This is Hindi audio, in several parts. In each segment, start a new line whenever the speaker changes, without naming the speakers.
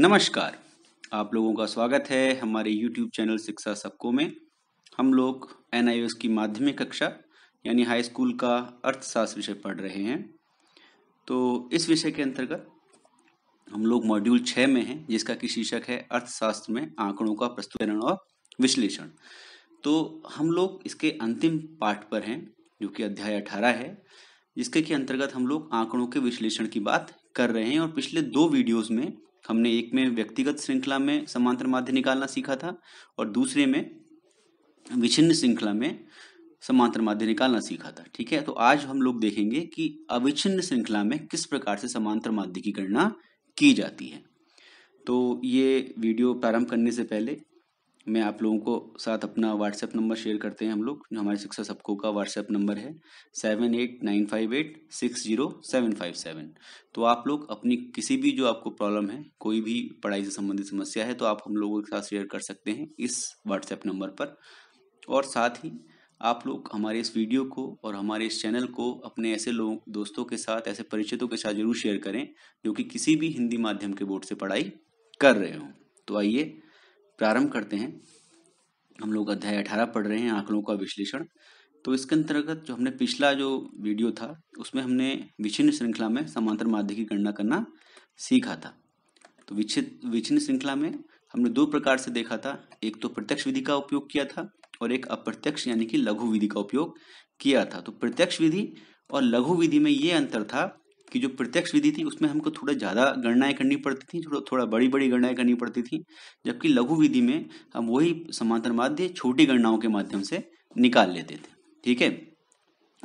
नमस्कार आप लोगों का स्वागत है हमारे YouTube चैनल शिक्षा सबको में हम लोग एन की माध्यमिक कक्षा यानी हाई स्कूल का अर्थशास्त्र विषय पढ़ रहे हैं तो इस विषय के अंतर्गत हम लोग मॉड्यूल छः में हैं जिसका कि शीर्षक है अर्थशास्त्र में आंकड़ों का प्रस्तुतिकरण और विश्लेषण तो हम लोग इसके अंतिम पाठ पर हैं जो कि अध्याय अठारह है जिसके कि अंतर्गत हम लोग आंकड़ों के विश्लेषण की बात कर रहे हैं और पिछले दो वीडियोस में हमने एक में व्यक्तिगत श्रृंखला में समांतर माध्य निकालना सीखा था और दूसरे में विचिन्न श्रृंखला में समांतर माध्य निकालना सीखा था ठीक है तो आज हम लोग देखेंगे कि अविच्छिन्न श्रृंखला में किस प्रकार से समांतर माध्य की गणना की जाती है तो ये वीडियो प्रारंभ करने से पहले मैं आप लोगों को साथ अपना व्हाट्सएप नंबर शेयर करते हैं हम लोग जो हमारे शिक्षा सबको का व्हाट्सएप नंबर है seven eight nine five eight six zero seven five seven तो आप लोग अपनी किसी भी जो आपको प्रॉब्लम है कोई भी पढ़ाई से संबंधित समस्या है तो आप हम लोगों के साथ शेयर कर सकते हैं इस व्हाट्सएप नंबर पर और साथ ही आप लोग हमारे इस वीडियो को और हमारे इस चैनल को अपने ऐसे लोगों दोस्तों के साथ ऐसे परिचितों के साथ जरूर शेयर करें जो कि किसी भी हिंदी माध्यम के बोर्ड से पढ़ाई कर रहे हों तो आइए प्रारंभ करते हैं हम लोग अध्याय अठारह पढ़ रहे हैं आंकड़ों का विश्लेषण तो इसके अंतर्गत जो हमने पिछला जो वीडियो था उसमें हमने विच्छिन्न श्रृंखला में समांतर माध्य की गणना करना सीखा था तो विच्छित विच्छिन्न श्रृंखला में हमने दो प्रकार से देखा था एक तो प्रत्यक्ष विधि का उपयोग किया था और एक अप्रत्यक्ष यानी कि लघु विधि का उपयोग किया था तो प्रत्यक्ष विधि और लघु विधि में ये अंतर था कि जो प्रत्यक्ष विधि थी उसमें हमको थोड़ा ज़्यादा गणनाएं करनी पड़ती थी थोड़ा थोड़ा बड़ी बड़ी गणनाएं करनी पड़ती थी जबकि लघु विधि में हम वही समांतर माध्य छोटी गणनाओं के माध्यम से निकाल लेते थे ठीक है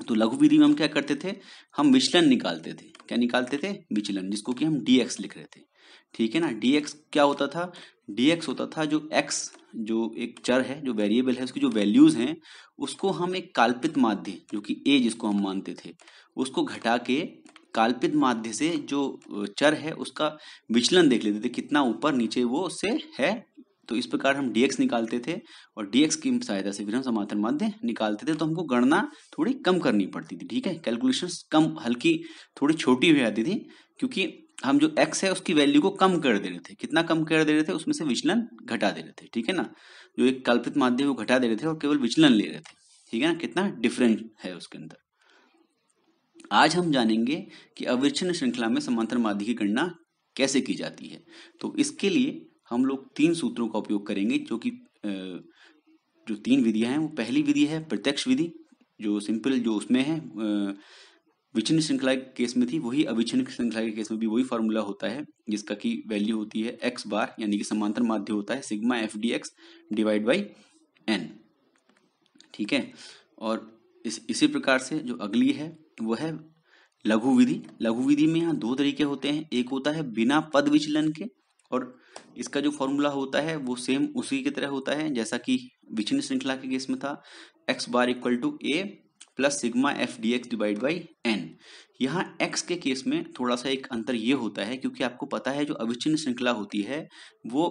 तो लघु विधि में हम क्या करते थे हम विचलन निकालते थे क्या निकालते थे विचलन जिसको कि हम डी एक्स लिख रहे थे ठीक है ना डी एक्स क्या होता था डी एक्स होता था जो एक्स जो एक चर है जो वेरिएबल है उसकी जो वैल्यूज हैं उसको हम एक काल्पित माध्य जो कि ए जिसको हम मानते थे उसको घटा के काल्पित माध्य से जो चर है उसका विचलन देख लेते थे कितना ऊपर नीचे वो से है तो इस प्रकार हम डीएक्स निकालते थे और डीएक्स की सहायता से फिर हम समांतर माध्य निकालते थे तो हमको गणना थोड़ी कम करनी पड़ती थी ठीक है कैलकुलेशन कम हल्की थोड़ी छोटी हो जाती थी क्योंकि हम जो एक्स है उसकी वैल्यू को कम कर दे रहे थे कितना कम कर दे रहे थे उसमें से विचलन घटा दे रहे थे ठीक है ना जो एक कल्पित माध्य वो घटा दे रहे थे और केवल विचलन ले रहे थे ठीक है ना कितना डिफरेंट है उसके अंदर आज हम जानेंगे कि अविच्छिन्न श्रृंखला में समांतर माध्य की गणना कैसे की जाती है तो इसके लिए हम लोग तीन सूत्रों का उपयोग करेंगे जो कि जो तीन विधियां हैं वो पहली विधि है प्रत्यक्ष विधि जो सिंपल जो उसमें है विच्छिन्न श्रृंखला के केस में थी वही अविच्छिन्न श्रृंखला के केस में भी वही फार्मूला होता है जिसका की वैल्यू होती है एक्स बार यानी कि समांतर माध्य होता है sigma F D x divide by N ठीक है और इस इसी प्रकार से जो अगली है वह है लघु विधि लघु विधि में यहाँ दो तरीके होते हैं एक होता है बिना पद विचलन के और इसका जो फॉर्मूला होता है वो सेम उसी की तरह होता है जैसा कि विचिन्न श्रृंखला के केस में था X bar equal to A plus sigma F D x divide by N यहाँ एक्स के केस में थोड़ा सा एक अंतर ये होता है क्योंकि आपको पता है जो अविच्छिन्न श्रृंखला होती है वो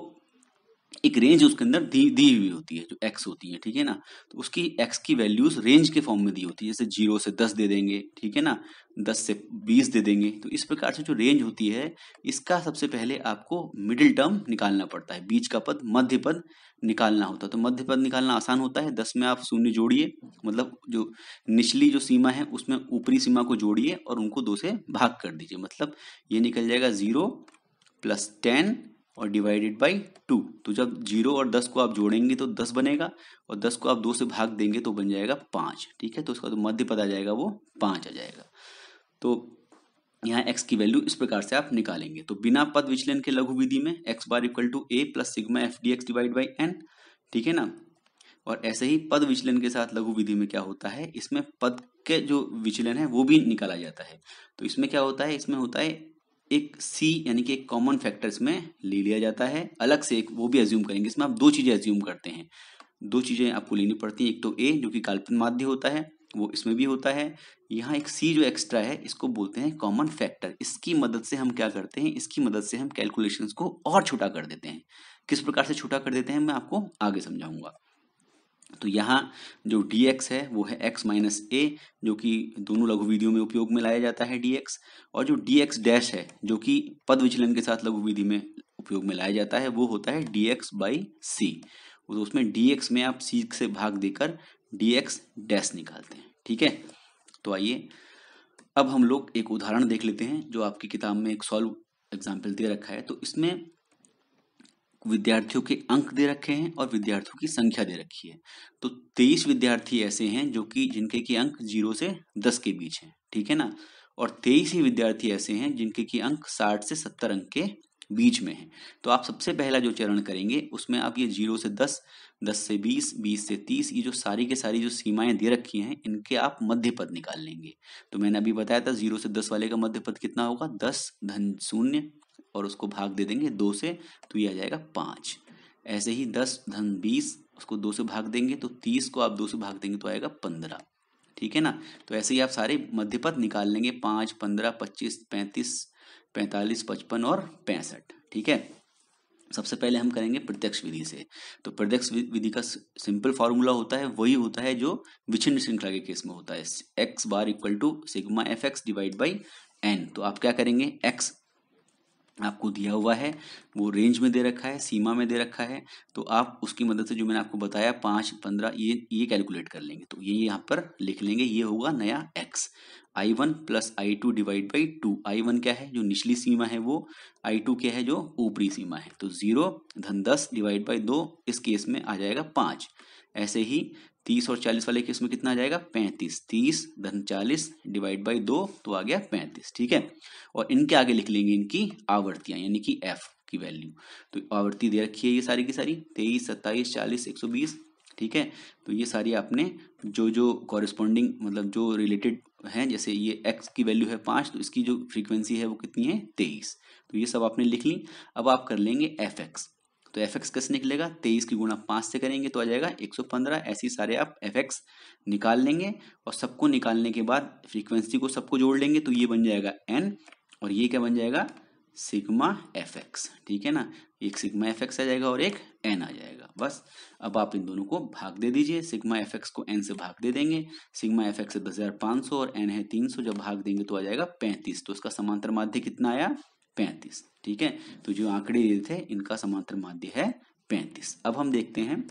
एक रेंज उसके अंदर दी दी हुई होती है जो एक्स होती है ठीक है ना तो उसकी एक्स की वैल्यूज रेंज के फॉर्म में दी होती है जैसे जीरो से दस दे देंगे ठीक है ना दस से बीस दे देंगे तो इस प्रकार से जो रेंज होती है इसका सबसे पहले आपको मिडिल टर्म निकालना पड़ता है बीच का पद मध्य पद निकालना होता है तो मध्य पद निकालना आसान होता है दस में आप शून्य जोड़िए मतलब जो निचली जो सीमा है उसमें ऊपरी सीमा को जोड़िए और उनको दो से भाग कर दीजिए मतलब ये निकल जाएगा जीरो प्लस टेन और डिवाइडेड बाई टू तो जब जीरो और दस को आप जोड़ेंगे तो दस बनेगा और दस को आप दो से भाग देंगे तो बन जाएगा पाँच ठीक है तो उसका तो मध्य पद आ जाएगा वो पाँच आ जाएगा तो यहाँ x की वैल्यू इस प्रकार से आप निकालेंगे तो बिना पद विचलन के लघु विधि में x bar equal to A plus sigma F D x divide by N ठीक है ना और ऐसे ही पद विचलन के साथ लघु विधि में क्या होता है इसमें पद के जो विचलन है वो भी निकाला जाता है तो इसमें क्या होता है इसमें होता है एक सी यानी कि एक कॉमन फैक्टर इसमें ले लिया जाता है अलग से एक वो भी एज्यूम करेंगे इसमें आप दो चीज़ें एज्यूम करते हैं दो चीज़ें आपको लेनी पड़ती हैं एक तो ए जो कि काल्पनिक माध्य होता है वो इसमें भी होता है यहाँ एक सी जो एक्स्ट्रा है इसको बोलते हैं कॉमन फैक्टर इसकी मदद से हम क्या करते हैं इसकी मदद से हम कैलकुलेशन को और छोटा कर देते हैं किस प्रकार से छोटा कर देते हैं मैं आपको आगे समझाऊंगा तो यहाँ जो डी एक्स है वो है एक्स माइनस ए जो कि दोनों लघु विधियों में उपयोग में लाया जाता है डी एक्स और जो डी एक्स डैश है जो कि पद विचलन के साथ लघु विधि में उपयोग में लाया जाता है वो होता है डी एक्स बाई सी तो उसमें डी एक्स में आप सी से भाग देकर डी एक्स डैश निकालते हैं ठीक है तो आइए अब हम लोग एक उदाहरण देख लेते हैं जो आपकी किताब में एक सॉल्व एग्जाम्पल दे रखा है तो इसमें विद्यार्थियों के अंक दे रखे हैं और विद्यार्थियों की संख्या दे रखी है तो तेईस विद्यार्थी ऐसे हैं जो कि जिनके की अंक जीरो से दस के बीच हैं ठीक है ना और तेईस ही विद्यार्थी ऐसे हैं जिनके की अंक साठ से सत्तर अंक के बीच में है तो आप सबसे पहला जो चरण करेंगे उसमें आप ये जीरो से दस दस से बीस बीस से तीस ये जो सारी के सारी जो सीमाएं दे रखी हैं इनके आप मध्य पद निकाल लेंगे तो मैंने अभी बताया था जीरो से दस वाले का मध्य पद कितना होगा दस धन शून्य और उसको भाग दे देंगे दो से तो ये आ जाएगा पाँच ऐसे ही दस धन बीस उसको दो से भाग देंगे तो तीस को आप दो से भाग देंगे तो आएगा पंद्रह ठीक है ना तो ऐसे ही आप सारे मध्य पद निकाल लेंगे पाँच पंद्रह पच्चीस पैंतीस पैंतालीस पचपन और पैंसठ ठीक है सबसे पहले हम करेंगे प्रत्यक्ष विधि से तो प्रत्यक्ष विधि का सिंपल फॉर्मूला होता है वही होता है जो विच्छिन्न श्रृंखला के केस में होता है x bar equal to sigma F X divide by N तो आप क्या करेंगे एक्स आपको दिया हुआ है वो रेंज में दे रखा है सीमा में दे रखा है तो आप उसकी मदद से जो मैंने आपको बताया पाँच पंद्रह ये ये कैलकुलेट कर लेंगे तो ये यहाँ पर लिख लेंगे ये होगा नया X I one plus I two divide by two I one क्या है जो निचली सीमा है वो आई टू क्या है जो ऊपरी सीमा है तो जीरो धन दस डिवाइड बाई दो इस केस में आ जाएगा पाँच ऐसे ही तीस और चालीस वाले केस में कितना आ जाएगा पैंतीस तीस धन चालीस डिवाइड बाई दो तो आ गया पैंतीस ठीक है और इनके आगे लिख लेंगे इनकी आवर्तियां यानी कि एफ की वैल्यू तो आवर्ती दे रखी है ये सारी की सारी तेईस सत्ताईस चालीस एक सौ बीस ठीक है तो ये सारी आपने जो जो कॉरिस्पॉन्डिंग मतलब जो रिलेटेड है जैसे ये एक्स की वैल्यू है पाँच तो इसकी जो फ्रीक्वेंसी है वो कितनी है तेईस तो ये सब आपने लिख ली अब आप कर लेंगे एफ एक्स तो एफ एक्स कैसे निकलेगा तेईस की गुणा पाँच से करेंगे तो आ जाएगा एक सौ पंद्रह ऐसे सारे आप एफ एक्स निकाल लेंगे और सबको निकालने के बाद फ्रीक्वेंसी को सबको जोड़ लेंगे तो ये बन जाएगा एन और ये क्या बन जाएगा सिग्मा एफ एक्स ठीक है ना एक सिग्मा एफ एक्स आ जाएगा और एक एन आ जाएगा बस अब आप इन दोनों को भाग दे दीजिए सिग्मा एफ एक्स को एन से भाग दे देंगे सिग्मा एफ एक्स दस हज़ार पाँच सौ और एन है तीन सौ जब भाग देंगे तो आ जाएगा पैंतीस तो उसका समांतर माध्य कितना आया पैंतीस ठीक है तो जो आंकड़े दिए थे इनका समांतर माध्य है पैंतीस अब हम देखते हैं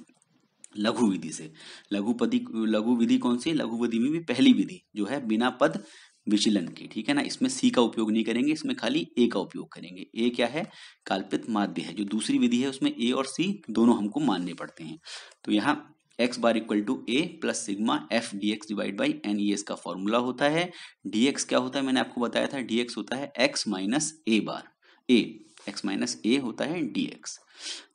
लघु विधि से लघुपति लघु विधि कौन सी लघु विधि में भी पहली विधि जो है बिना पद विचलन की ठीक है ना इसमें सी का उपयोग नहीं करेंगे इसमें खाली ए का उपयोग करेंगे ए क्या है काल्पित माध्य है जो दूसरी विधि है उसमें ए और सी दोनों हमको मानने पड़ते हैं तो यहाँ X bar equal to A plus sigma F D x divide by N E S का फॉर्मूला होता है डी एक्स क्या होता है मैंने आपको बताया था डी एक्स होता है X minus A bar A X minus A होता है डी एक्स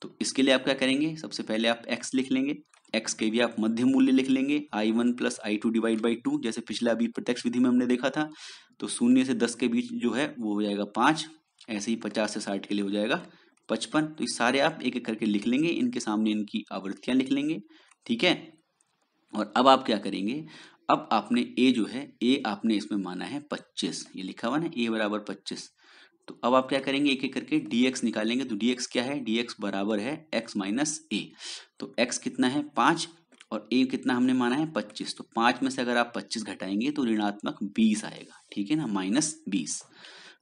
तो इसके लिए आप क्या करेंगे सबसे पहले आप एक्स लिख लेंगे एक्स के भी आप मध्य मूल्य लिख लेंगे I one plus I two divide by two जैसे पिछले अभी प्रत्यक्ष विधि में हमने देखा था तो शून्य से दस के बीच जो है वो हो जाएगा पाँच ऐसे ही पचास से साठ के लिए हो जाएगा पचपन तो ये सारे आप एक एक करके लिख लेंगे इनके सामने इनकी आवृत्तियां लिख लेंगे ठीक है और अब आप क्या करेंगे अब आपने ए जो है ए आपने इसमें माना है पच्चीस ये लिखा हुआ ना ए बराबर पच्चीस तो अब आप क्या करेंगे एक एक करके डीएक्स निकालेंगे तो डीएक्स क्या है डी एक्स बराबर है एक्स माइनस ए तो एक्स कितना है पांच और ए कितना हमने माना है पच्चीस तो पाँच में से अगर आप पच्चीस घटाएंगे तो ऋणात्मक बीस आएगा ठीक है ना माइनस बीस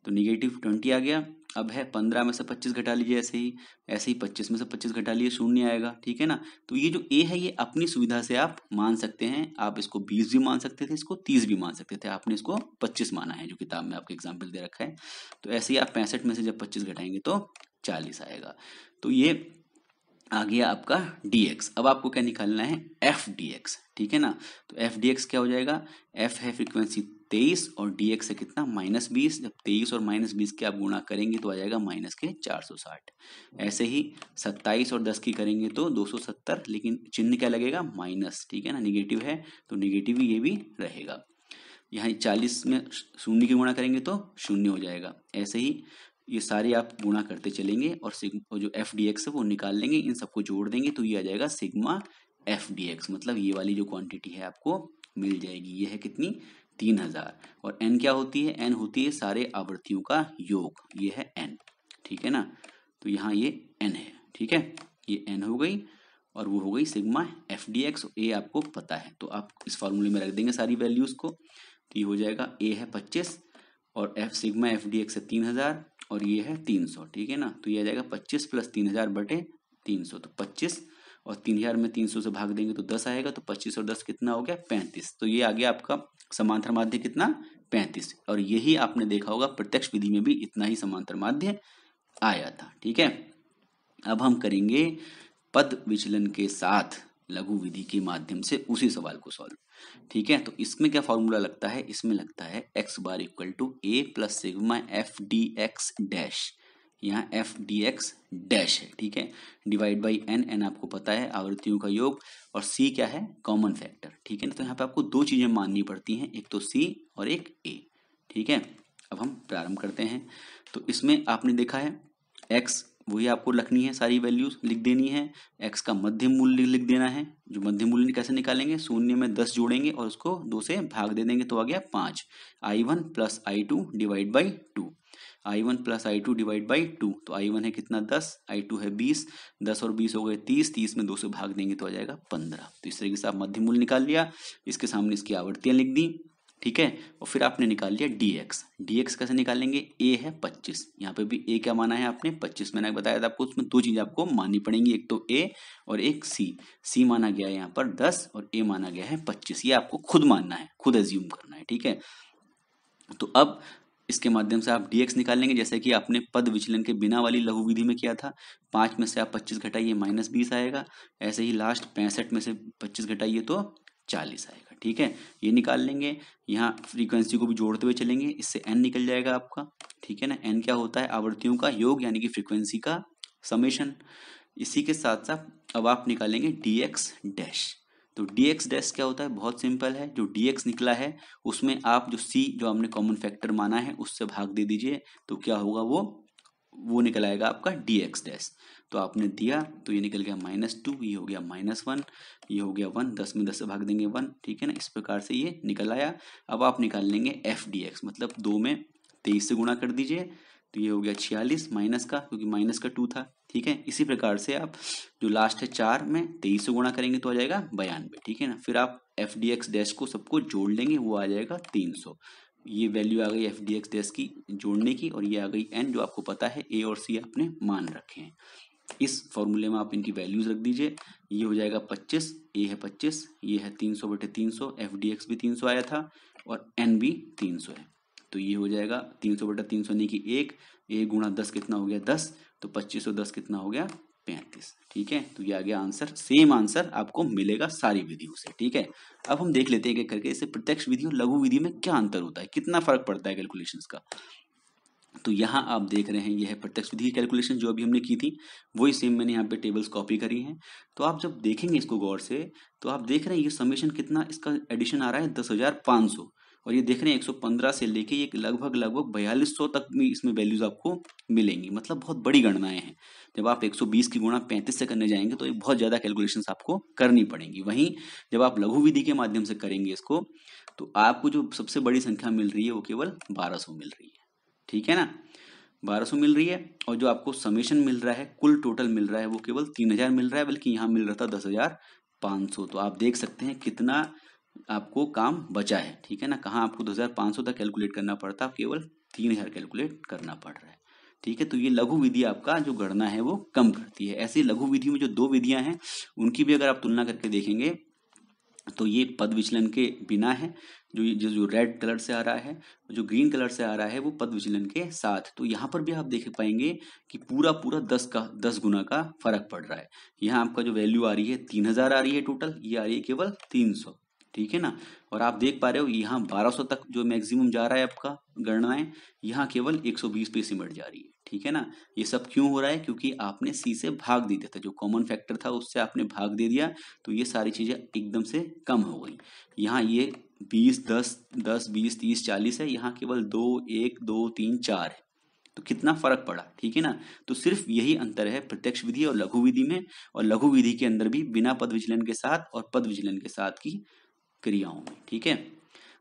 तो निगेटिव ट्वेंटी आ गया अब है पंद्रह में से पच्चीस घटा लीजिए ऐसे ही ऐसे ही पच्चीस में से पच्चीस घटा लिए शून्य आएगा ठीक है ना तो ये जो ए है ये अपनी सुविधा से आप मान सकते हैं आप इसको बीस भी मान सकते थे इसको तीस भी मान सकते थे आपने इसको पच्चीस माना है जो किताब में आपको एग्जाम्पल दे रखा है तो ऐसे ही आप पैंसठ में से जब पच्चीस घटाएंगे तो चालीस आएगा तो ये आ गया आपका डी एक्स अब आपको क्या निकालना है एफ डी एक्स ठीक है ना तो एफ डी एक्स क्या हो जाएगा एफ है फ्रीक्वेंसी तेईस और डी एक्स है कितना माइनस बीस जब तेईस और माइनस बीस के आप गुणा करेंगे तो आ जाएगा माइनस के चार सौ साठ ऐसे ही सत्ताईस और दस की करेंगे तो दो सौ सत्तर लेकिन चिन्ह क्या लगेगा माइनस ठीक है ना निगेटिव है तो निगेटिव ये भी रहेगा यहाँ चालीस में शून्य की गुणा करेंगे तो शून्य हो जाएगा ऐसे ही ये सारे आप गुणा करते चलेंगे और सिग्मा जो एफ डी एक्स है वो निकाल लेंगे इन सबको जोड़ देंगे तो ये आ जाएगा सिग्मा एफ डी एक्स मतलब ये वाली जो क्वांटिटी है आपको मिल जाएगी ये है कितनी तीन हजार और एन क्या होती है एन होती है सारे आवृत्तियों का योग ये है एन ठीक है ना तो यहाँ ये एन है ठीक है ये एन हो गई और वो हो गई sigma F D X A आपको पता है तो आप इस फॉर्मूले में रख देंगे सारी वैल्यूज़ को तो ये हो जाएगा ए है पच्चीस और F sigma F D x है तीन हज़ार और ये है तीन सौ ठीक है ना तो ये आ जाएगा पच्चीस प्लस तीन हज़ार बटे तीन सौ तो पच्चीस और तीन हजार में तीन सौ से भाग देंगे तो दस आएगा तो पच्चीस और दस कितना हो गया पैंतीस तो ये आ गया आपका समांतर माध्य कितना पैंतीस और यही आपने देखा होगा प्रत्यक्ष विधि में भी इतना ही समांतर माध्य आया था ठीक है अब हम करेंगे पद विचलन के साथ लघु विधि के माध्यम से उसी सवाल को सॉल्व ठीक है तो इसमें क्या फॉर्मूला लगता है इसमें लगता है x bar equal to A plus sigma F D x dash यहाँ एफ डी एक्स डैश है ठीक है डिवाइड बाई एन एन आपको पता है आवृत्तियों का योग और सी क्या है कॉमन फैक्टर ठीक है ना तो यहाँ पे आपको दो चीज़ें माननी पड़ती हैं एक तो सी और एक ए ठीक है अब हम प्रारंभ करते हैं तो इसमें आपने देखा है एक्स वही आपको लिखनी है सारी वैल्यूज लिख देनी है एक्स का मध्य मूल्य लिख देना है जो मध्य मूल्य कैसे निकालेंगे शून्य में दस जोड़ेंगे और उसको दो से भाग दे देंगे तो आ गया पाँच I one plus I two divide by two I one plus I two divide by two तो आई वन है कितना दस आई टू है बीस दस और बीस हो गए तीस तीस में दो से भाग देंगे तो आ जाएगा पंद्रह तो इस तरीके से आप मध्य मूल्य निकाल लिया इसके सामने इसकी आवृत्तियाँ लिख दी ठीक है और फिर आपने निकाल लिया डी एक्स डी एक्स कैसे निकालेंगे ए है पच्चीस यहाँ पे भी ए क्या माना है आपने पच्चीस मैंने बताया था आपको उसमें दो चीज़ें आपको माननी पड़ेंगी एक तो ए और एक सी सी माना गया है यहाँ पर दस और ए माना गया है पच्चीस ये आपको खुद मानना है खुद एज्यूम करना है ठीक है तो अब इसके माध्यम से आप dx निकालेंगे जैसे कि आपने पद विचलन के बिना वाली लघु विधि में किया था पाँच में से आप पच्चीस घटाइए माइनस बीस आएगा ऐसे ही लास्ट पैंसठ में से पच्चीस घटाइए तो चालीस आएगा ठीक है ये निकाल लेंगे यहाँ फ्रीक्वेंसी को भी जोड़ते हुए चलेंगे इससे एन निकल जाएगा आपका ठीक है ना एन क्या होता है आवृत्तियों का योग यानी कि फ्रीक्वेंसी का समेशन इसी के साथ साथ अब आप निकालेंगे डी एक्स डैश तो डी एक्स डैश क्या होता है बहुत सिंपल है जो डी एक्स निकला है उसमें आप जो सी जो हमने कॉमन फैक्टर माना है उससे भाग दे दीजिए तो क्या होगा वो वो निकल आएगा आपका डी एक्स डैश तो आपने दिया तो ये निकल गया माइनस टू ये हो गया माइनस वन ये हो गया वन दस में दस से भाग देंगे वन ठीक है ना इस प्रकार से ये निकल आया अब आप निकाल लेंगे एफ डी एक्स मतलब दो में तेईस से गुणा कर दीजिए तो ये हो गया छियालीस माइनस का क्योंकि माइनस का टू था ठीक है इसी प्रकार से आप जो लास्ट है चार में तेईस से गुणा करेंगे तो आ जाएगा बयानवे ठीक है ना फिर आप एफ डी एक्स डैश को सबको जोड़ लेंगे वो आ जाएगा तीन सौ ये वैल्यू आ गई एफ डी एक्स डैश की जोड़ने की और ये आ गई एन जो आपको पता है ए और सी आपने मान रखे हैं इस फॉर्मूले में आप इनकी वैल्यूज रख दीजिए ये हो जाएगा पच्चीस ए है पच्चीस ये है तीन सौ बटे तीन सौ एफ डी एक्स भी तीन सौ आया था और एन भी तीन सौ है तो ये हो जाएगा तीन सौ बटे तीन सौ यानी कि एक ए गुणा दस कितना हो गया दस तो पच्चीस और दस कितना हो गया पैंतीस ठीक है तो ये आ गया आंसर सेम आंसर आपको मिलेगा सारी विधियों से ठीक है अब हम देख लेते हैं एक करके इसे प्रत्यक्ष विधि और लघु विधि में क्या अंतर होता है कितना फर्क पड़ता है कैलकुलेशन का तो यहाँ आप देख रहे हैं यह है प्रत्यक्ष विधि की कैलकुलेशन जो अभी हमने की थी वही सेम मैंने यहाँ पे टेबल्स कॉपी करी हैं तो आप जब देखेंगे इसको गौर से तो आप देख रहे हैं ये समेशन कितना इसका एडिशन आ रहा है दस हज़ार पाँच सौ और ये देख रहे हैं 115 से लेके ये लगभग लगभग बयालीस तक भी इसमें वैल्यूज आपको मिलेंगी मतलब बहुत बड़ी गणनाएं हैं जब आप 120 की गुणा 35 से करने जाएंगे तो एक बहुत ज़्यादा कैलकुलेशन आपको करनी पड़ेंगी वहीं जब आप लघु विधि के माध्यम से करेंगे इसको तो आपको जो सबसे बड़ी संख्या मिल रही है वो केवल बारह मिल रही है ठीक है ना सौ मिल रही है और जो आपको समेशन मिल रहा है कुल टोटल मिल रहा है वो केवल हजार मिल रहा है बल्कि यहाँ मिल रहा था पाँच सौ तो आप देख सकते हैं कितना आपको काम बचा है ठीक है ना कहाँ आपको 2500 तक कैलकुलेट करना पड़ता है केवल 3000 कैलकुलेट करना पड़ रहा है ठीक है तो ये लघु विधि आपका जो गणना है वो कम करती है ऐसी लघु विधि में जो दो विधियां हैं उनकी भी अगर आप तुलना करके देखेंगे तो ये पद विचलन के बिना है जो जो जो रेड कलर से आ रहा है जो ग्रीन कलर से आ रहा है वो पद विचलन के साथ तो यहाँ पर भी आप देख पाएंगे कि पूरा पूरा दस का दस गुना का फर्क पड़ रहा है यहाँ आपका जो वैल्यू आ रही है तीन हजार आ रही है टोटल ये आ रही है केवल तीन सौ ठीक है ना और आप देख पा रहे हो यहाँ 1200 तक जो मैक्सिमम जा रहा है आपका गणनाएं यहाँ केवल 120 पे सिमट जा रही है ठीक है ना ये सब क्यों हो रहा है क्योंकि आपने सी से भाग दे दिया था जो कॉमन फैक्टर था उससे आपने भाग दे दिया तो ये सारी चीज़ें एकदम से कम हो गई यहाँ ये बीस दस दस बीस तीस चालीस है यहाँ केवल दो एक दो तीन चार है तो कितना फर्क पड़ा ठीक है ना तो सिर्फ यही अंतर है प्रत्यक्ष विधि और लघु विधि में और लघु विधि के अंदर भी बिना पद विचलन के साथ और पद विचलन के साथ की क्रियाओं में ठीक है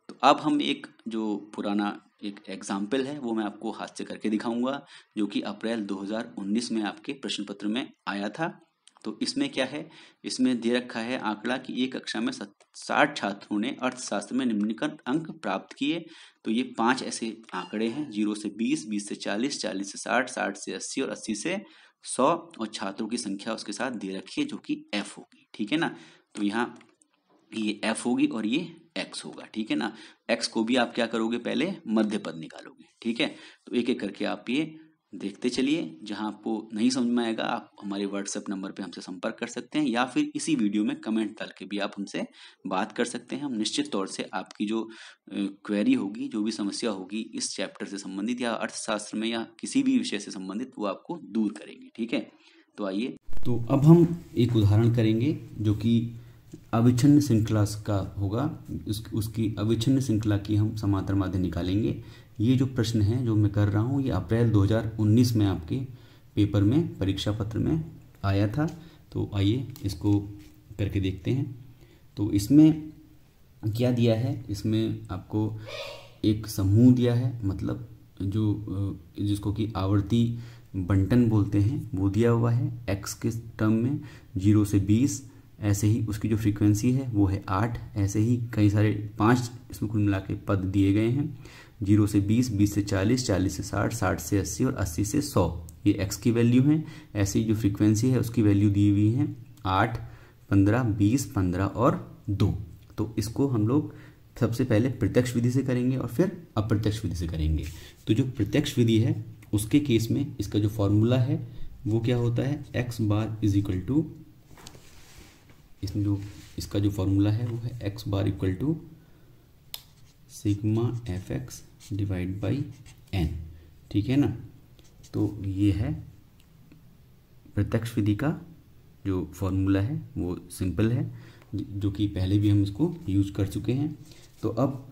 तो अब हम एक जो पुराना एक एग्जाम्पल है वो मैं आपको हाथ से करके दिखाऊंगा जो कि अप्रैल 2019 में आपके प्रश्न पत्र में आया था तो इसमें क्या है इसमें दे रखा है आंकड़ा कि एक कक्षा में साठ छात्रों ने अर्थशास्त्र में निम्नलिखित अंक प्राप्त किए तो ये पांच ऐसे आंकड़े हैं जीरो से बीस बीस से चालीस चालीस से साठ साठ से अस्सी और अस्सी से सौ और छात्रों की संख्या उसके साथ दे रखी है जो कि एफ होगी ठीक है ना तो यहाँ ये एफ होगी और ये एक्स होगा ठीक है ना एक्स को भी आप क्या करोगे पहले मध्य पद निकालोगे ठीक है तो एक एक करके आप ये देखते चलिए जहां आपको नहीं समझ में आएगा आप हमारे व्हाट्सएप नंबर पे हमसे संपर्क कर सकते हैं या फिर इसी वीडियो में कमेंट डाल के भी आप हमसे बात कर सकते हैं हम निश्चित तौर से आपकी जो क्वेरी होगी जो भी समस्या होगी इस चैप्टर से संबंधित या अर्थशास्त्र में या किसी भी विषय से संबंधित वो आपको दूर करेंगे ठीक है तो आइए तो अब हम एक उदाहरण करेंगे जो कि अविच्छिन्न श्रृंखला का होगा उस, उसकी अविच्छिन्न श्रृंखला की हम समांतर माध्य निकालेंगे ये जो प्रश्न है जो मैं कर रहा हूँ ये अप्रैल 2019 में आपके पेपर में परीक्षा पत्र में आया था तो आइए इसको करके देखते हैं तो इसमें क्या दिया है इसमें आपको एक समूह दिया है मतलब जो जिसको कि आवर्ती बंटन बोलते हैं वो दिया हुआ है एक्स के टर्म में जीरो से बीस ऐसे ही उसकी जो फ्रीक्वेंसी है वो है आठ ऐसे ही कई सारे पांच इसमें कुल मिला के पद दिए गए हैं जीरो से बीस बीस से चालीस चालीस से साठ साठ से अस्सी और अस्सी से सौ ये एक्स की वैल्यू है ऐसे ही जो फ्रीक्वेंसी है उसकी वैल्यू दी हुई है आठ पंद्रह बीस पंद्रह और दो तो इसको हम लोग सबसे पहले प्रत्यक्ष विधि से करेंगे और फिर अप्रत्यक्ष विधि से करेंगे तो जो प्रत्यक्ष विधि है उसके केस में इसका जो फॉर्मूला है वो क्या होता है x bar is equal to इसमें जो इसका जो फार्मूला है वो है x bar equal to sigma F X divide by N ठीक है ना तो ये है प्रत्यक्ष विधि का जो फॉर्मूला है वो सिंपल है जो कि पहले भी हम इसको यूज कर चुके हैं तो अब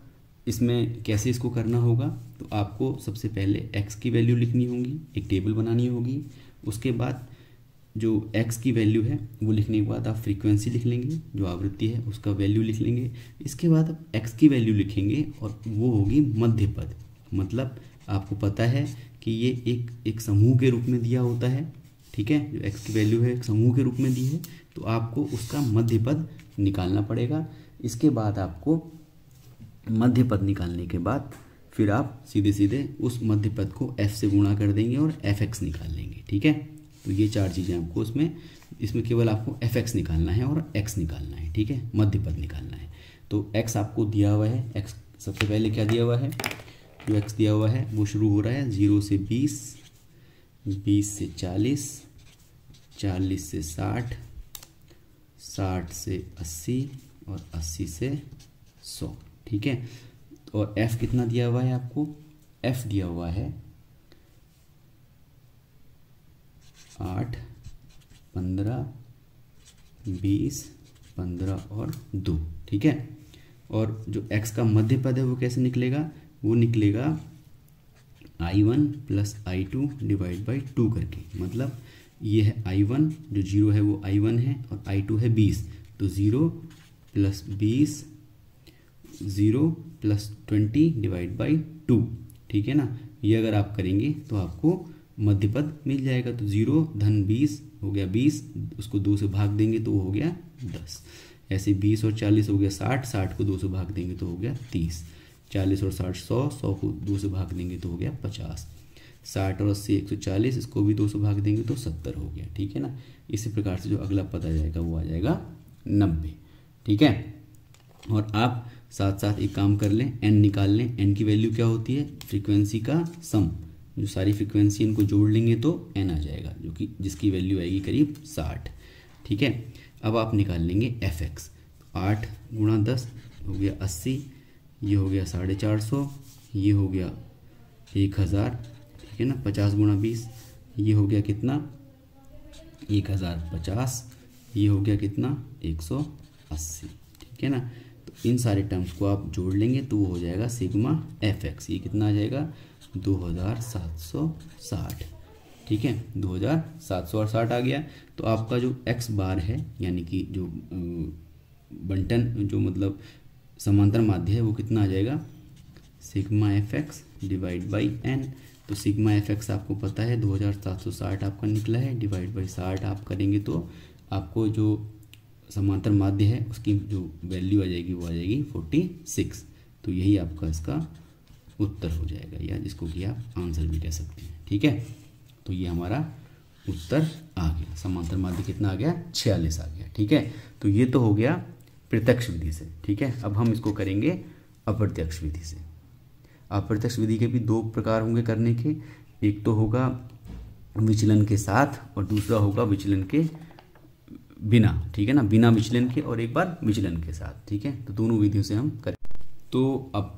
इसमें कैसे इसको करना होगा तो आपको सबसे पहले x की वैल्यू लिखनी होगी एक टेबल बनानी होगी उसके बाद जो एक्स की वैल्यू है वो लिखने के बाद आप फ्रीक्वेंसी लिख लेंगे जो आवृत्ति है उसका वैल्यू लिख लेंगे इसके बाद आप एक्स की वैल्यू लिखेंगे और वो होगी मध्य पद मतलब आपको पता है कि ये एक एक समूह के रूप में दिया होता है ठीक है जो एक्स की वैल्यू है एक समूह के रूप में दी है तो आपको उसका मध्य पद निकालना पड़ेगा इसके बाद आपको मध्य पद निकालने के बाद फिर आप सीधे सीधे उस मध्य पद को एफ से गुणा कर देंगे और एफ एक्स निकाल लेंगे ठीक है तो ये चार चीज़ें आपको उसमें इसमें केवल आपको एफ एक्स निकालना है और एक्स निकालना है ठीक है मध्य पद निकालना है तो एक्स आपको दिया हुआ है एक्स सबसे पहले क्या दिया हुआ है जो एक्स दिया हुआ है वो शुरू हो रहा है ज़ीरो से बीस बीस से चालीस चालीस से साठ साठ से अस्सी और अस्सी से सौ ठीक है और एफ़ कितना दिया हुआ है आपको एफ़ दिया हुआ है आठ पंद्रह बीस पंद्रह और दो ठीक है और जो x का मध्य पद है वो कैसे निकलेगा वो निकलेगा I one plus I two divide by two करके मतलब ये है आई वन जो जीरो है वो आई वन है और आई टू है बीस तो ज़ीरो प्लस बीस zero plus twenty divide by two ठीक है ना ये अगर आप करेंगे तो आपको मध्य पद मिल जाएगा तो जीरो धन बीस हो गया बीस उसको दो से भाग देंगे तो हो गया दस ऐसे बीस और चालीस हो गया साठ साठ को दो से भाग देंगे तो हो गया तीस चालीस और साठ सौ सौ को दो से भाग देंगे तो हो गया पचास साठ और अस्सी एक सौ चालीस इसको भी दो से भाग देंगे तो सत्तर हो गया ठीक है ना इसी प्रकार से जो अगला पद आ जाएगा वो आ जाएगा नब्बे ठीक है और आप साथ साथ एक काम कर लें एन निकाल लें एन की वैल्यू क्या होती है फ्रीक्वेंसी का सम जो सारी फ्रिक्वेंसी इनको जोड़ लेंगे तो एन आ जाएगा जो कि जिसकी वैल्यू आएगी करीब साठ ठीक है अब आप निकाल लेंगे एफ एक्स आठ गुणा दस हो गया अस्सी ये हो गया साढ़े चार सौ ये हो गया एक हज़ार ठीक है ना पचास गुणा बीस ये हो गया कितना एक हज़ार पचास ये हो गया कितना एक सौ अस्सी ठीक है ना तो इन सारे टर्म्स को आप जोड़ लेंगे तो वो हो जाएगा सिग्मा एफ एक्स ये कितना आ जाएगा 2760 ठीक है 2760 आ गया तो आपका जो एक्स बार है यानी कि जो बंटन जो मतलब समांतर माध्य है वो कितना आ जाएगा sigma F X divide by N तो सिग्मा एफ एक्स आपको पता है 2760 आपका निकला है डिवाइड बाई 60 आप करेंगे तो आपको जो समांतर माध्य है उसकी जो वैल्यू आ जाएगी वो आ जाएगी 46 तो यही आपका इसका उत्तर हो जाएगा या जिसको कि आप आंसर भी कह सकते हैं ठीक है तो ये हमारा उत्तर आ गया समांतर माध्य कितना आ गया छियालीस आ गया ठीक है तो ये तो हो गया प्रत्यक्ष विधि से ठीक है अब हम इसको करेंगे अप्रत्यक्ष विधि से अप्रत्यक्ष विधि के भी दो प्रकार होंगे करने के एक तो होगा विचलन के साथ और दूसरा होगा विचलन के बिना ठीक है ना बिना विचलन के और एक बार विचलन के साथ ठीक है तो दोनों विधियों से हम करें तो अब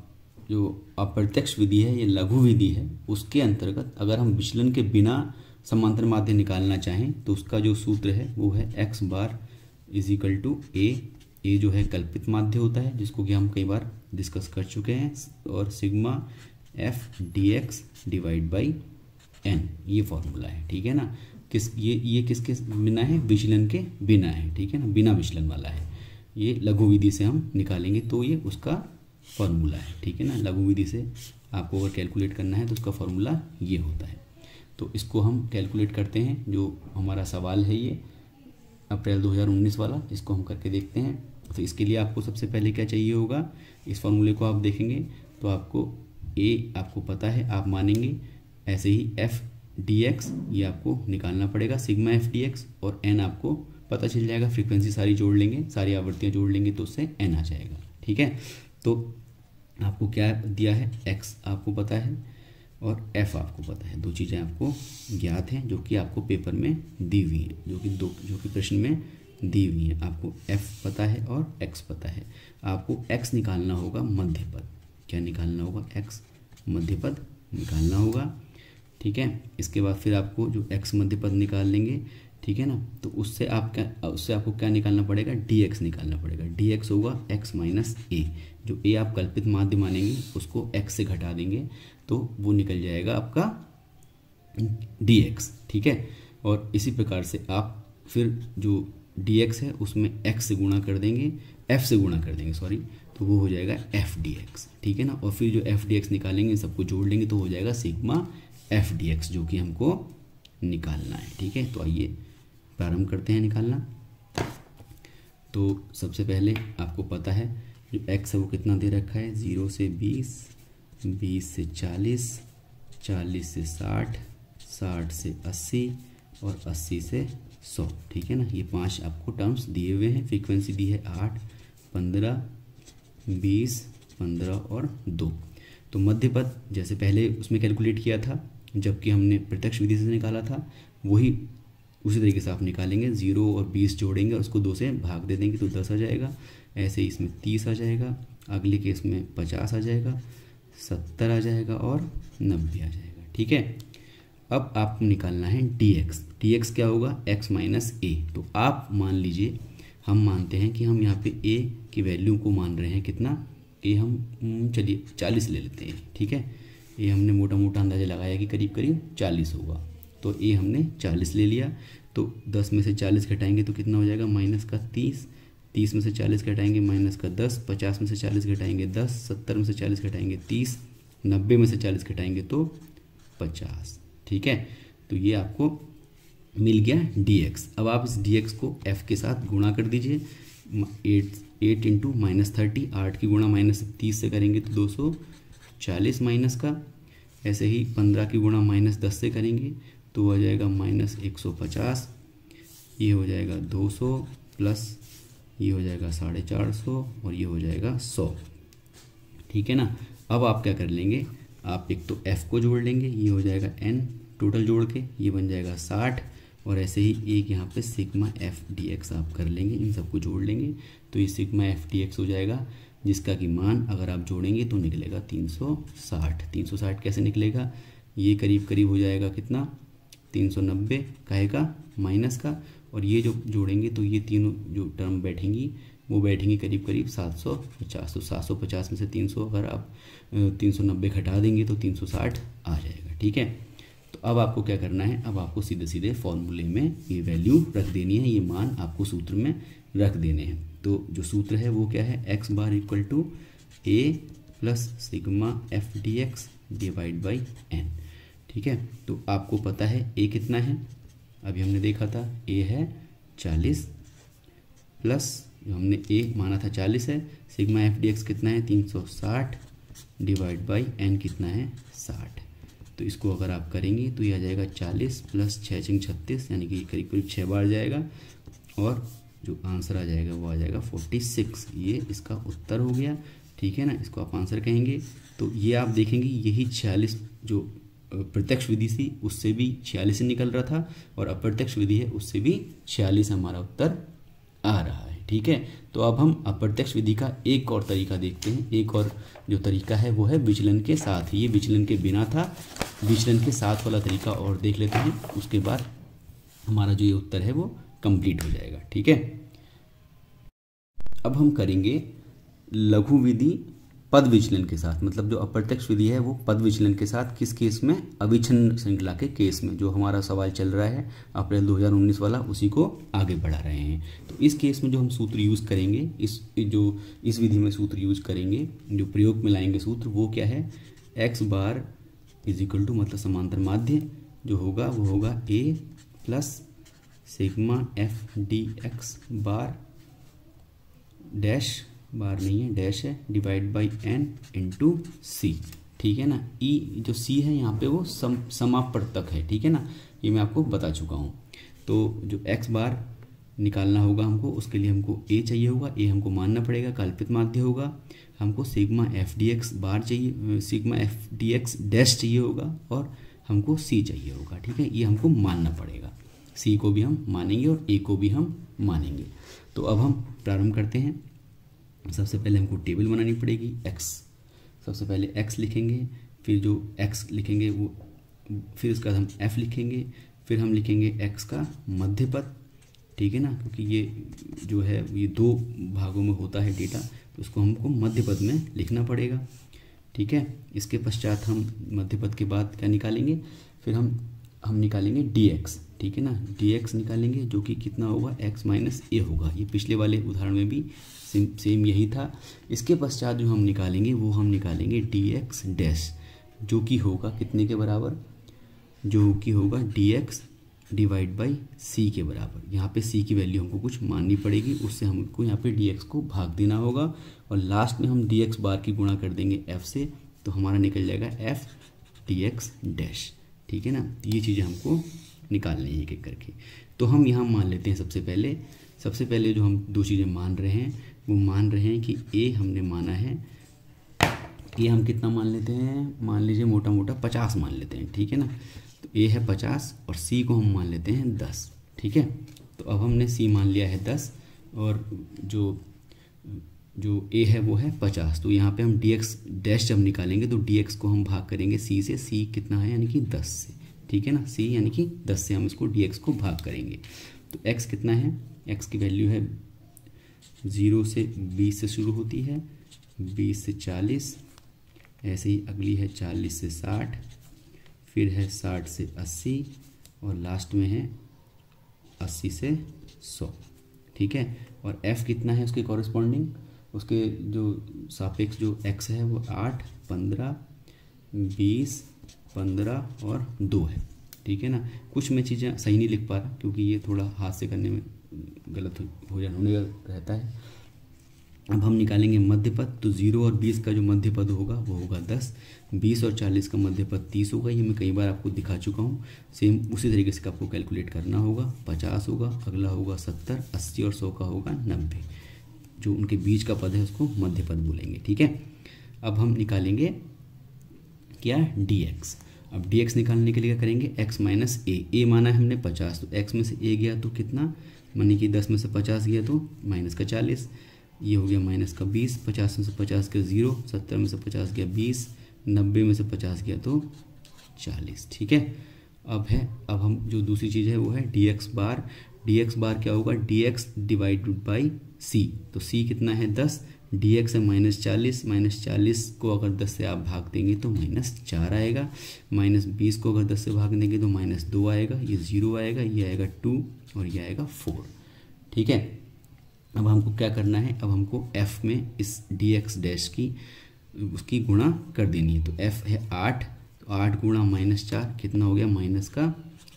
जो अप्रत्यक्ष विधि है ये लघु विधि है उसके अंतर्गत अगर हम विचलन के बिना समांतर माध्य निकालना चाहें तो उसका जो सूत्र है वो है x bar is equal to A A जो है कल्पित माध्य होता है जिसको कि हम कई बार डिस्कस कर चुके हैं और sigma F D x divide by N ये फॉर्मूला है ठीक है ना किस ये ये किसके बिना है विचलन के बिना है ठीक है ना बिना विचलन वाला है ये लघु विधि से हम निकालेंगे तो ये उसका फार्मूला है ठीक है ना लघु विधि से आपको अगर कैलकुलेट करना है तो उसका फार्मूला ये होता है तो इसको हम कैलकुलेट करते हैं जो हमारा सवाल है ये अप्रैल 2019 वाला इसको हम करके देखते हैं तो इसके लिए आपको सबसे पहले क्या चाहिए होगा इस फॉर्मूले को आप देखेंगे तो आपको ए आपको पता है आप मानेंगे ऐसे ही एफ डी एक्स ये आपको निकालना पड़ेगा सिग्मा एफ डी एक्स और एन आपको पता चल जाएगा फ्रीक्वेंसी सारी जोड़ लेंगे सारी आवृत्तियाँ जोड़ लेंगे तो उससे एन आ जाएगा ठीक है तो आपको क्या दिया है एक्स आपको पता है और एफ आपको पता है दो चीज़ें आपको ज्ञात हैं जो कि आपको पेपर में दी हुई हैं जो कि दो जो कि प्रश्न में दी हुई हैं आपको एफ पता है और एक्स पता है आपको एक्स निकालना होगा मध्य पद क्या निकालना होगा एक्स मध्य पद निकालना होगा ठीक है इसके बाद फिर आपको जो एक्स मध्य पद निकाल लेंगे ठीक है ना तो उससे आप क्या उससे आपको क्या निकालना पड़ेगा डी एक्स निकालना पड़ेगा डी एक्स होगा एक्स माइनस ए जो ए आप कल्पित माध्य मानेंगे उसको एक्स से घटा देंगे तो वो निकल जाएगा आपका डी एक्स ठीक है और इसी प्रकार से आप फिर जो डी एक्स है उसमें एक्स से गुणा कर देंगे एफ से गुणा कर देंगे सॉरी तो वो हो जाएगा एफ डी एक्स ठीक है ना और फिर जो एफ डी एक्स निकालेंगे सबको जोड़ लेंगे तो हो जाएगा सिग्मा एफ डी एक्स जो कि हमको निकालना है ठीक है तो आइए प्रारंभ करते हैं निकालना तो सबसे पहले आपको पता है जो एक्स है वो कितना दे रखा है ज़ीरो से बीस बीस से चालीस चालीस से साठ साठ से अस्सी और अस्सी से सौ ठीक है ना ये पांच आपको टर्म्स दिए हुए हैं फ्रीक्वेंसी दी है आठ पंद्रह बीस पंद्रह और दो तो मध्य पद जैसे पहले उसमें कैलकुलेट किया था जबकि हमने प्रत्यक्ष विधि से निकाला था वही उसी तरीके से आप निकालेंगे ज़ीरो और बीस जोड़ेंगे और उसको दो से भाग दे देंगे तो दस आ जाएगा ऐसे ही इसमें तीस आ जाएगा अगले केस में पचास आ जाएगा सत्तर आ जाएगा और नब्बे आ जाएगा ठीक है अब आपको निकालना है डी एक्स डी एक्स क्या होगा एक्स माइनस ए तो आप मान लीजिए हम मानते हैं कि हम यहाँ पे ए की वैल्यू को मान रहे हैं कितना ए हम हम्म, चलिए चालीस ले लेते हैं ठीक है ये हमने मोटा मोटा अंदाज़ा लगाया कि करीब करीब चालीस होगा तो ए हमने चालीस ले लिया तो दस में से चालीस घटाएंगे तो कितना हो जाएगा माइनस का तीस तीस में से चालीस घटाएंगे माइनस का दस पचास में से चालीस घटाएंगे दस सत्तर में से चालीस घटाएंगे तीस नब्बे में से चालीस घटाएंगे तो पचास ठीक है तो ये आपको मिल गया डी एक्स अब आप इस डी एक्स को एफ के साथ गुणा कर दीजिए eight eight into minus thirty आठ की गुणा माइनस तीस से करेंगे तो दो सौ चालीस माइनस का ऐसे ही पंद्रह की गुणा माइनस दस से करेंगे तो आ जाएगा माइनस एक सौ पचास ये हो जाएगा दो सौ प्लस ये हो जाएगा साढ़े चार सौ और ये हो जाएगा सौ ठीक है ना अब आप क्या कर लेंगे आप एक तो एफ़ को जोड़ लेंगे ये हो जाएगा एन टोटल जोड़ के ये बन जाएगा साठ और ऐसे ही एक यहाँ पे सिग्मा एफ डी एक्स आप कर लेंगे इन सबको जोड़ लेंगे तो ये सिग्मा एफ डी एक्स हो जाएगा जिसका कि मान अगर आप जोड़ेंगे तो निकलेगा तीन सौ साठ तीन सौ साठ कैसे निकलेगा ये करीब करीब हो जाएगा कितना तीन सौ नब्बे काहे का माइनस का और ये जो जोड़ेंगे तो ये तीनों जो टर्म बैठेंगी वो बैठेंगी करीब करीब सात सौ पचास तो सात सौ पचास में से तीन सौ अगर आप तीन सौ नब्बे घटा देंगे तो तीन सौ साठ आ जाएगा ठीक है तो अब आपको क्या करना है अब आपको सीधे सीधे फॉर्मूले में ये वैल्यू रख देनी है ये मान आपको सूत्र में रख देने हैं तो जो सूत्र है वो क्या है x bar equal to A plus sigma F D x divide by N ठीक है तो आपको पता है ए कितना है अभी हमने देखा था ए है चालीस प्लस जो हमने ए माना था चालीस है सिग्मा एफ डी एक्स कितना है तीन सौ साठ डिवाइड बाई एन कितना है साठ तो इसको अगर आप करेंगे तो ये आ जाएगा चालीस प्लस छः चिंग छत्तीस यानी कि करीब करीब छः बार जाएगा और जो आंसर आ जाएगा वो आ जाएगा फोर्टी सिक्स ये इसका उत्तर हो गया ठीक है ना इसको आप आंसर कहेंगे तो ये आप देखेंगे यही छियालीस जो प्रत्यक्ष विधि थी उससे भी छियालीस निकल रहा था और अप्रत्यक्ष विधि है उससे भी छियालीस हमारा उत्तर आ रहा है ठीक है तो अब हम अप्रत्यक्ष विधि का एक और तरीका देखते हैं एक और जो तरीका है वो है विचलन के साथ ये विचलन के बिना था विचलन के साथ वाला तरीका और देख लेते हैं उसके बाद हमारा जो ये उत्तर है वो कंप्लीट हो जाएगा ठीक है अब हम करेंगे लघु विधि पद विचलन के साथ मतलब जो अप्रत्यक्ष विधि है वो पद विचलन के साथ किस केस में अविच्छिन्न श्रृंखला के केस में जो हमारा सवाल चल रहा है अप्रैल 2019 वाला उसी को आगे बढ़ा रहे हैं तो इस केस में जो हम सूत्र यूज़ करेंगे इस जो इस विधि में सूत्र यूज करेंगे जो प्रयोग में लाएंगे सूत्र वो क्या है x bar is equal to मतलब समांतर माध्य जो होगा वो होगा a plus sigma F D x bar dash bar नहीं है डैश है divide by n into c ठीक है ना ई e जो सी है यहाँ पे वो सम समापर तक है ठीक है ना ये मैं आपको बता चुका हूँ तो जो एक्स बार निकालना होगा हमको उसके लिए हमको ए चाहिए होगा ए हमको मानना पड़ेगा काल्पित माध्य होगा हमको sigma F D x bar चाहिए sigma F D x dash चाहिए होगा और हमको सी चाहिए होगा ठीक है ये हमको मानना पड़ेगा सी को भी हम मानेंगे और ए को भी हम मानेंगे तो अब हम प्रारंभ करते हैं सबसे पहले हमको टेबल बनानी पड़ेगी एक्स सबसे पहले एक्स लिखेंगे फिर जो एक्स लिखेंगे वो फिर उसके बाद हम एफ लिखेंगे फिर हम लिखेंगे एक्स का मध्य पद ठीक है ना क्योंकि ये जो है ये दो भागों में होता है डेटा तो उसको हमको मध्य पद में लिखना पड़ेगा ठीक है इसके पश्चात हम मध्य पद के बाद क्या निकालेंगे फिर हम हम निकालेंगे डी एक्स ठीक है ना डी एक्स निकालेंगे जो कि कितना होगा एक्स माइनस ए होगा ये पिछले वाले उदाहरण में भी सेम सेम यही था इसके पश्चात जो हम निकालेंगे वो हम निकालेंगे डी एक्स डैश जो कि होगा कितने के बराबर जो कि होगा d x divide by c के बराबर यहाँ पे सी की वैल्यू हमको कुछ माननी पड़ेगी उससे हमको यहाँ पे डी एक्स को भाग देना होगा और लास्ट में हम डी एक्स बार की गुणा कर देंगे एफ से तो हमारा निकल जाएगा एफ डी एक्स डैश ठीक है ना ये चीज़ें हमको निकालने हैं एक एक करके तो हम यहाँ मान लेते हैं सबसे पहले सबसे पहले जो हम दो चीज़ें मान रहे हैं वो मान रहे हैं कि ए हमने माना है ये हम कितना मान लेते हैं मान लीजिए मोटा मोटा पचास मान लेते हैं ठीक है ना तो ए है पचास और सी को हम मान लेते हैं दस ठीक है तो अब हमने सी मान लिया है दस और जो जो ए है वो है पचास तो यहाँ पे हम डी एक्स डैश जब निकालेंगे तो डी एक्स को हम भाग करेंगे सी से सी कितना है यानी कि दस से ठीक है ना सी यानी कि दस से हम इसको डी को भाग करेंगे तो एक्स कितना है एक्स की वैल्यू है ज़ीरो से बीस से शुरू होती है बीस से चालीस ऐसे ही अगली है चालीस से साठ फिर है साठ से अस्सी और लास्ट में है अस्सी से सौ ठीक है और एफ़ कितना है उसके कॉरस्पॉन्डिंग उसके जो सापेक्ष जो एक्स है वो आठ पंद्रह बीस पंद्रह और दो है ठीक है ना कुछ मैं चीज़ें सही नहीं लिख पा रहा क्योंकि ये थोड़ा हाथ से करने में गलत हो जाने होने का रहता है अब हम निकालेंगे मध्य पद तो जीरो और बीस का जो मध्य पद होगा वो होगा दस बीस और चालीस का मध्य पद तीस होगा ये मैं कई बार आपको दिखा चुका हूँ सेम उसी तरीके से आपको कैलकुलेट करना होगा पचास होगा अगला होगा सत्तर अस्सी और सौ का होगा नब्बे जो उनके बीच का पद है उसको मध्य पद बोलेंगे ठीक है अब हम निकालेंगे क्या डी एक्स अब डी एक्स निकालने के लिए करेंगे एक्स माइनस ए ए माना है हमने पचास तो एक्स में से ए गया तो कितना मानी कि दस में से पचास गया तो माइनस का चालीस ये हो गया माइनस का बीस पचास में से पचास गया ज़ीरो सत्तर में से पचास गया बीस नब्बे में से पचास गया तो चालीस ठीक है अब है अब हम जो दूसरी चीज़ है वो है d x bar d x bar क्या होगा d x divide by c तो सी कितना है दस डी एक्स है माइनस चालीस माइनस चालीस को अगर दस से आप भाग देंगे तो माइनस चार आएगा माइनस बीस को अगर दस से भाग देंगे तो माइनस दो आएगा ये ज़ीरो आएगा ये आएगा टू और ये आएगा फोर ठीक है अब हमको क्या करना है अब हमको एफ़ में इस डी एक्स डैश की उसकी गुणा कर देनी है तो एफ़ है आठ तो आठ गुणा माइनस चार कितना हो गया माइनस का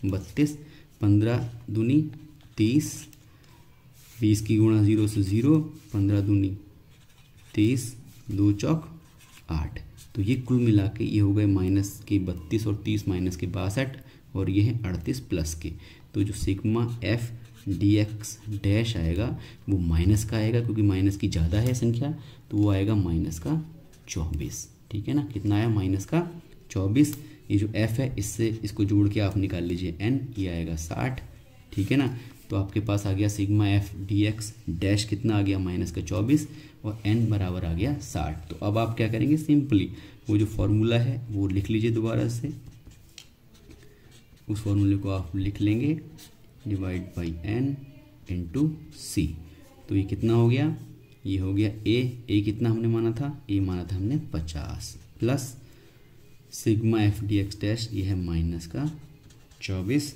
बत्तीस पंद्रह दूनी तीस बीस की गुणा ज़ीरो से ज़ीरो पंद्रह दूनी तेईस दो चौक आठ तो ये कुल मिला के ये हो गए माइनस के बत्तीस और तीस माइनस के बासठ और ये है अड़तीस प्लस के तो जो sigma F D x dash आएगा वो माइनस का आएगा क्योंकि माइनस की ज़्यादा है संख्या तो वो आएगा माइनस का चौबीस ठीक है ना कितना आया माइनस का चौबीस ये जो एफ है इससे इसको जोड़ के आप निकाल लीजिए एन ये आएगा साठ ठीक है ना तो आपके पास आ गया sigma F D x dash कितना आ गया माइनस का चौबीस और एन बराबर आ गया साठ तो अब आप क्या करेंगे सिंपली वो जो फॉर्मूला है वो लिख लीजिए दोबारा से उस फॉर्मूले को आप लिख लेंगे divide by n into c तो ये कितना हो गया ये हो गया ए ए कितना हमने माना था ए माना था हमने पचास plus sigma F D x dash ये है माइनस का चौबीस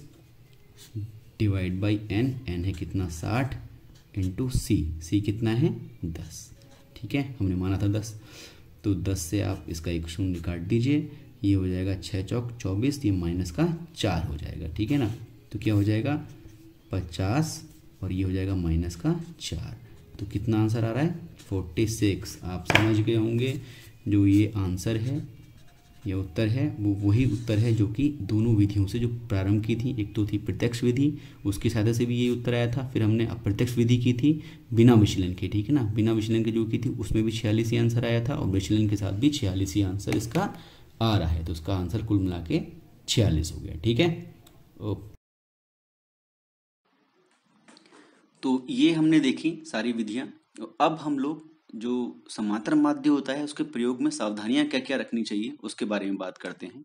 डिवाइड बाई एन एन है कितना साठ इंटू सी सी कितना है दस ठीक है हमने माना था दस तो दस से आप इसका एक शून्य काट दीजिए ये हो जाएगा छः चौक चौबीस ये माइनस का चार हो जाएगा ठीक है ना तो क्या हो जाएगा पचास और ये हो जाएगा माइनस का चार तो कितना आंसर आ रहा है फोर्टी सिक्स आप समझ गए होंगे जो ये आंसर है यह उत्तर है वो वही उत्तर है जो कि दोनों विधियों से जो प्रारंभ की थी एक तो थी प्रत्यक्ष विधि उसकी सहायता से भी यही उत्तर आया था फिर हमने अप्रत्यक्ष विधि की थी बिना विचलन के ठीक है ना बिना विचलन के जो की थी उसमें भी छियालीस ही आंसर आया था और विचलन के साथ भी छियालीस ही आंसर इसका आ रहा है तो उसका आंसर कुल मिला के छियालीस हो गया ठीक है तो ये हमने देखी सारी विधियां अब हम लोग जो समांतर माध्य होता है उसके प्रयोग में सावधानियां क्या क्या रखनी चाहिए उसके बारे में बात करते हैं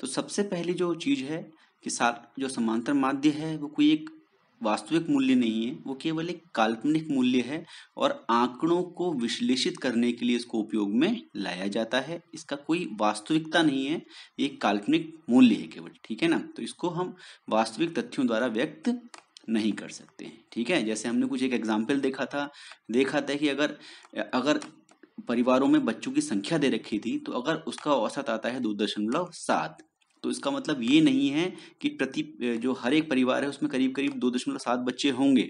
तो सबसे पहली जो चीज़ है कि साथ जो समांतर माध्य है वो कोई एक वास्तविक मूल्य नहीं है वो केवल एक काल्पनिक मूल्य है और आंकड़ों को विश्लेषित करने के लिए इसको उपयोग में लाया जाता है इसका कोई वास्तविकता नहीं है ये काल्पनिक मूल्य है केवल ठीक है ना तो इसको हम वास्तविक तथ्यों द्वारा व्यक्त नहीं कर सकते हैं ठीक है जैसे हमने कुछ एक एग्जाम्पल देखा था देखा था कि अगर अगर परिवारों में बच्चों की संख्या दे रखी थी तो अगर उसका औसत आता है दो दशमलव सात तो इसका मतलब ये नहीं है कि प्रति जो हर एक परिवार है उसमें करीब करीब दो दशमलव सात बच्चे होंगे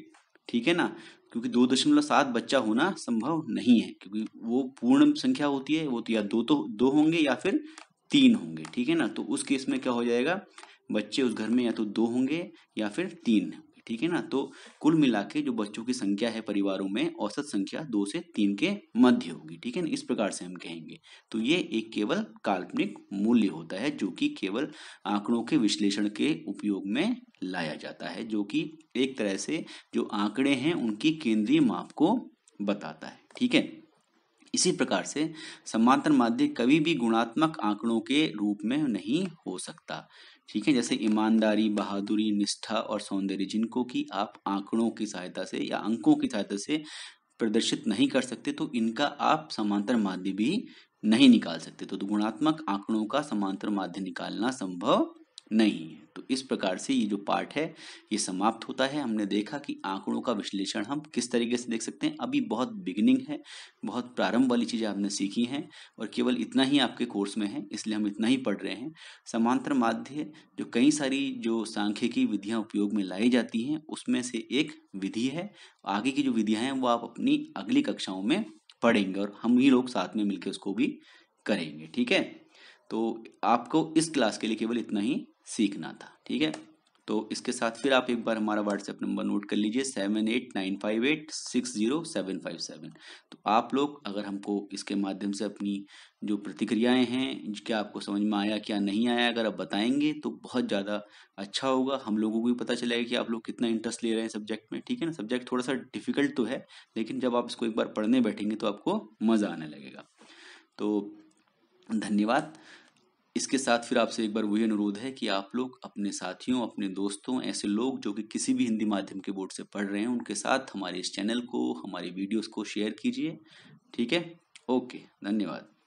ठीक है ना क्योंकि दो दशमलव सात बच्चा होना संभव नहीं है क्योंकि वो पूर्ण संख्या होती है वो तो या दो तो दो होंगे या फिर तीन होंगे ठीक है ना तो उस केस में क्या हो जाएगा बच्चे उस घर में या तो दो होंगे या फिर तीन ठीक है ना तो कुल मिला के जो बच्चों की संख्या है परिवारों में औसत संख्या दो से तीन के मध्य होगी ठीक है ना इस प्रकार से हम कहेंगे तो ये एक केवल काल्पनिक मूल्य होता है जो कि केवल आंकड़ों के विश्लेषण के उपयोग में लाया जाता है जो कि एक तरह से जो आंकड़े हैं उनकी केंद्रीय माप को बताता है ठीक है इसी प्रकार से समांतर माध्य कभी भी गुणात्मक आंकड़ों के रूप में नहीं हो सकता ठीक है जैसे ईमानदारी बहादुरी निष्ठा और सौंदर्य जिनको कि आप आंकड़ों की सहायता से या अंकों की सहायता से प्रदर्शित नहीं कर सकते तो इनका आप समांतर माध्य भी नहीं निकाल सकते तो गुणात्मक आंकड़ों का समांतर माध्य निकालना संभव नहीं है तो इस प्रकार से ये जो पार्ट है ये समाप्त होता है हमने देखा कि आंकड़ों का विश्लेषण हम किस तरीके से देख सकते हैं अभी बहुत बिगिनिंग है बहुत प्रारंभ वाली चीज़ें आपने सीखी हैं और केवल इतना ही आपके कोर्स में है इसलिए हम इतना ही पढ़ रहे हैं समांतर माध्य जो कई सारी जो सांख्यिकी विधियाँ उपयोग में लाई जाती हैं उसमें से एक विधि है आगे की जो विधियाँ हैं वो आप अपनी अगली कक्षाओं में पढ़ेंगे और हम ही लोग साथ में मिलकर उसको भी करेंगे ठीक है तो आपको इस क्लास के लिए केवल इतना ही सीखना था ठीक है तो इसके साथ फिर आप एक बार हमारा व्हाट्सएप नंबर नोट कर लीजिए seven eight nine five eight six zero seven five seven तो आप लोग अगर हमको इसके माध्यम से अपनी जो प्रतिक्रियाएं हैं क्या आपको समझ में आया क्या नहीं आया अगर आप बताएंगे तो बहुत ज़्यादा अच्छा होगा हम लोगों को भी पता चलेगा कि आप लोग कितना इंटरेस्ट ले रहे हैं सब्जेक्ट में ठीक है ना सब्जेक्ट थोड़ा सा डिफिकल्ट तो है लेकिन जब आप इसको एक बार पढ़ने बैठेंगे तो आपको मज़ा आने लगेगा तो धन्यवाद इसके साथ फिर आपसे एक बार वही अनुरोध है कि आप लोग अपने साथियों अपने दोस्तों ऐसे लोग जो कि किसी भी हिंदी माध्यम के बोर्ड से पढ़ रहे हैं उनके साथ हमारे इस चैनल को हमारी वीडियोस को शेयर कीजिए ठीक है ओके धन्यवाद